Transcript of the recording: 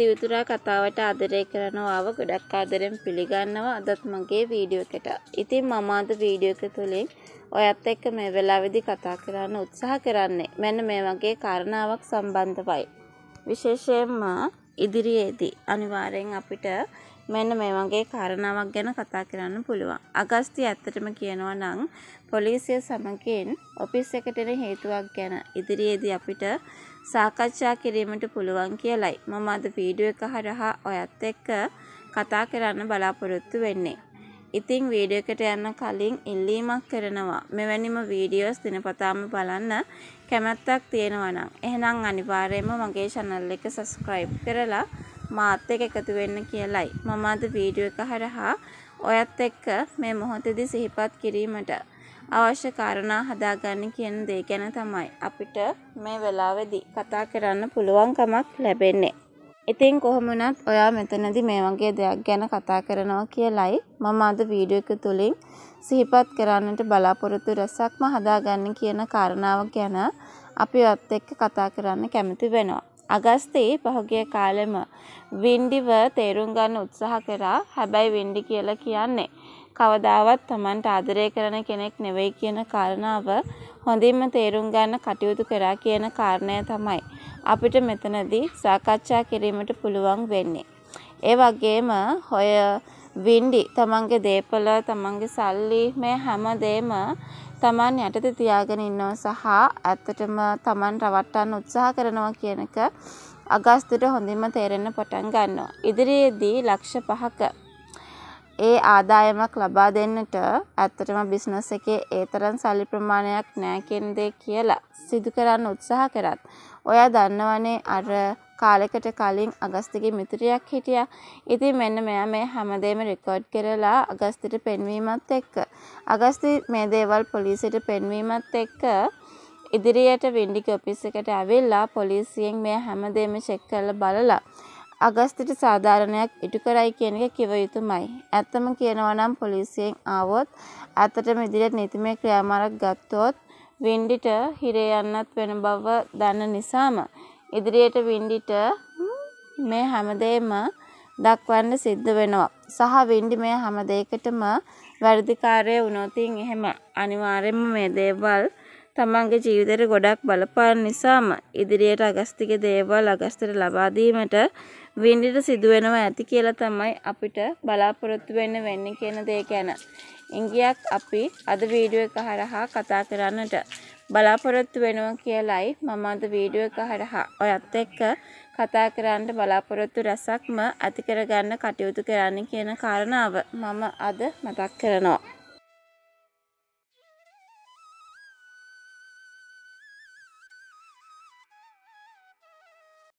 දිවිතුරා කතාවට ආදරය කරනවාව ගොඩක් ආදරෙන් පිළිගන්නවා අදත් මගේ වීඩියෝ එකට. ඉතින් මම අද වීඩියෝ එක තුලින් ඔයත් එක්ක මේ වෙලාවේදී කතා කරන්න උත්සාහ කරන්නේ මෙන්න මේ වගේ කාරණාවක් සම්බන්ධවයි. විශේෂයෙන්ම ඉදිරියේදී අනිවාර්යෙන් අපිට මෙන්න මේ වගේ කාරණාවක් ගැන කතා කරන්න පුළුවන්. අගස්ති ඇත්තටම කියනවා නම් පොලිසිය සමගින් ඔෆිස් එකට එන හේතුවක් ගැන ඉදිරියේදී අපිට සාකච්ඡා කිරීමට පුළුවන් කියලයි. මම අද වීඩියෝ එක හරහා ඔයත් එක්ක කතා කරන්න බලාපොරොත්තු වෙන්නේ. ඉතින් වීඩියෝ එකට යන්න කලින් ඉල්ලීමක් කරනවා. මෙවැනිම වීඩියෝස් දිනපතාම බලන්න කැමැත්තක් තියෙනවා නම් එහෙනම් අනිවාර්යයෙන්ම මගේ channel එක subscribe කරලා මාත් එක්ක එකතු වෙන්න කියලයි. මම අද වීඩියෝ එක හරහා ඔයත් එක්ක මේ මොහොතේදී සිහිපත් කිරීමට අවශ්‍ය කාරණා හදාගන්න කියන දේ ගැන තමයි අපිට මේ වෙලාවේදී කතා කරන්න පුළුවන්කමක් ලැබෙන්නේ. ඉතින් කොහොම වුණත් ඔයා මෙතනදී මේ වගේ දෙයක් ගැන කතා කරනවා කියලයි මම අද වීඩියෝ එක තුලින් සිහිපත් කරන්නට බලාපොරොත්තු රසක්ම හදාගන්න කියන කාරණාව ගැන අපි ඔයත් එක්ක කතා කරන්න කැමති වෙනවා. අගස්තේ පහුගිය කාලෙම වින්ඩිව තේරුම් ගන්න උත්සාහ කරා හැබැයි වින්ඩි කියලා කියන්නේ කවදාවත් Tamanට ආදරය කරන කෙනෙක් නෙවෙයි කියන කාරණාව හොඳින්ම තේරුම් ගන්න කටයුතු කරා කියන කාරණය තමයි අපිට මෙතනදී සාකච්ඡා කිරීමට පුළුවන් වෙන්නේ. ඒ වගේම හොය වින්ඩි තමන්ගේ දේපල තමන්ගේ සල්ලි මේ හැම දෙම තමන් යටතේ තියාගෙන ඉන්නවා සහ ඇත්තටම තමන් රවට්ටන්න උත්සාහ කරනවා කියන එක අගස්තුට හොඳින්ම තේරෙන්න පටන් ගන්නවා. ඉදිරියේදී ලක්ෂ 5ක ඒ ආදායමක් ලබා දෙන්නට ඇත්තටම බිස්නස් එකේ ඒ තරම් සල්ලි ප්‍රමාණයක් නැහැ කියන දේ කියලා සිදු කරන්න උත්සාහ කරත් ඔයා දන්නවනේ අර කාලෙකට කලින් අගස්තිගේ මිතුරියක් හිටියා. ඉතින් මෙන්න මෙයා මේ හැමදේම රෙකෝඩ් කරලා අගස්තිට පෙන්වීමත් එක්ක අගස්ති මේ දේවල් පොලිසියට පෙන්වීමත් එක්ක ඉදිරියට වින්ඩික ඔෆිස් එකට ඇවිල්ලා පොලිසියෙන් මේ හැමදේම චෙක් කරලා බලලා අගස්තිට සාධාරණයක් ඉටු කරයි කියන එක කිව යුතුමයි. ඇත්තම කියනවා නම් පොලිසියෙන් ආවොත් ඇත්තටම ඉදිරියට නීතිමය ක්‍රියාමාර්ග ගත්තොත් වින්ඩිට හිරේ යන්නත් වෙන බව දන්න නිසාම ඉදිරියට වින්ඩිට මේ හැමදේම දක්වන්න සිද්ධ වෙනවා. සහ වින්ඩි මේ හැම දෙයකටම වැඩිකාරය වුණොතින් එහෙම අනිවාර්යයෙන්ම මේ දේවල් තමන්ගේ ජීවිතයට ගොඩක් බලපාන නිසාම ඉදිරියට අගස්තික දේවල් අගස්තර ලබා දීමට වින්ඩිට සිදුවෙනවා ඇති කියලා තමයි අපිට බලාපොරොත්තු වෙන්න වෙන්නේ කියන දේ ගැන. ඉංගියක් අපි අද වීඩියෝ එක හරහා කතා කරන්නට බලාපොරොත්තු වෙනවා කියලයි මම අද වීඩියෝ එක හරහා ඔයත් එක්ක කතා කරන්න බලාපොරොත්තු රැසක්ම ඇති කරගන්න කටයුතු කරන්න කියන කාරණාව මම අද මතක් කරනවා.